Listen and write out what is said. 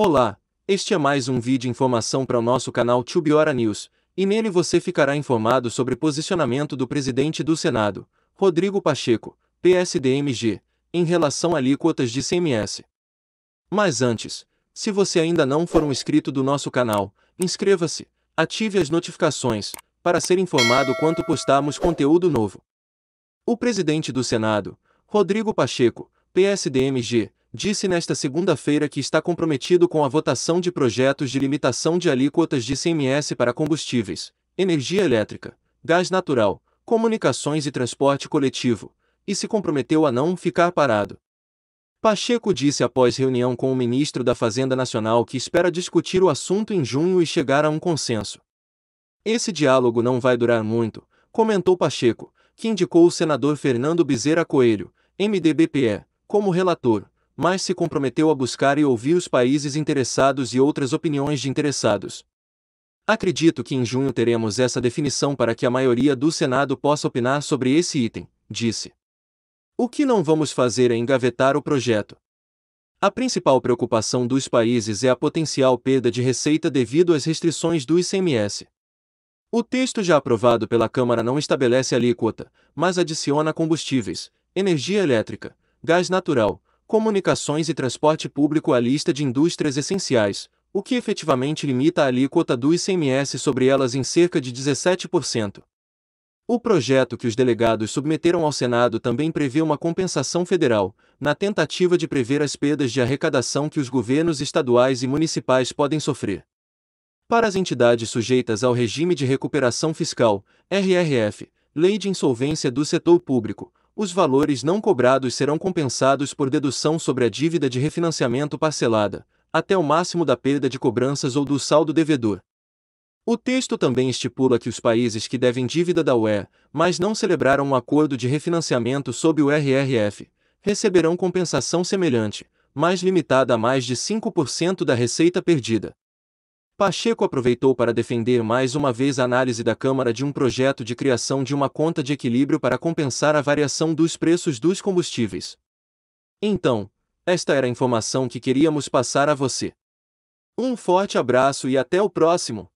Olá, este é mais um vídeo informação para o nosso canal Tubiora News, e nele você ficará informado sobre posicionamento do presidente do Senado, Rodrigo Pacheco, PSDMG, em relação a alíquotas de CMS. Mas antes, se você ainda não for um inscrito do nosso canal, inscreva-se, ative as notificações, para ser informado quanto postarmos conteúdo novo. O presidente do Senado, Rodrigo Pacheco, PSDMG, disse nesta segunda-feira que está comprometido com a votação de projetos de limitação de alíquotas de ICMS para combustíveis, energia elétrica, gás natural, comunicações e transporte coletivo, e se comprometeu a não ficar parado. Pacheco disse após reunião com o ministro da Fazenda Nacional que espera discutir o assunto em junho e chegar a um consenso. Esse diálogo não vai durar muito, comentou Pacheco, que indicou o senador Fernando Bezerra Coelho, MDBPE, como relator, mas se comprometeu a buscar e ouvir os países interessados e outras opiniões de interessados. Acredito que em junho teremos essa definição para que a maioria do Senado possa opinar sobre esse item, disse. O que não vamos fazer é engavetar o projeto. A principal preocupação dos países é a potencial perda de receita devido às restrições do ICMS. O texto já aprovado pela Câmara não estabelece alíquota, mas adiciona combustíveis, energia elétrica, gás natural, comunicações e transporte público à lista de indústrias essenciais, o que efetivamente limita a alíquota do ICMS sobre elas em cerca de 17%. O projeto que os delegados submeteram ao Senado também prevê uma compensação federal, na tentativa de prever as perdas de arrecadação que os governos estaduais e municipais podem sofrer. Para as entidades sujeitas ao regime de recuperação fiscal, RRF, Lei de Insolvência do Setor Público, os valores não cobrados serão compensados por dedução sobre a dívida de refinanciamento parcelada, até o máximo da perda de cobranças ou do saldo devedor. O texto também estipula que os países que devem dívida da UE, mas não celebraram um acordo de refinanciamento sob o RRF, receberão compensação semelhante, mas limitada a mais de 5% da receita perdida. Pacheco aproveitou para defender mais uma vez a análise da Câmara de um projeto de criação de uma conta de equilíbrio para compensar a variação dos preços dos combustíveis. Então, esta era a informação que queríamos passar a você. Um forte abraço e até o próximo!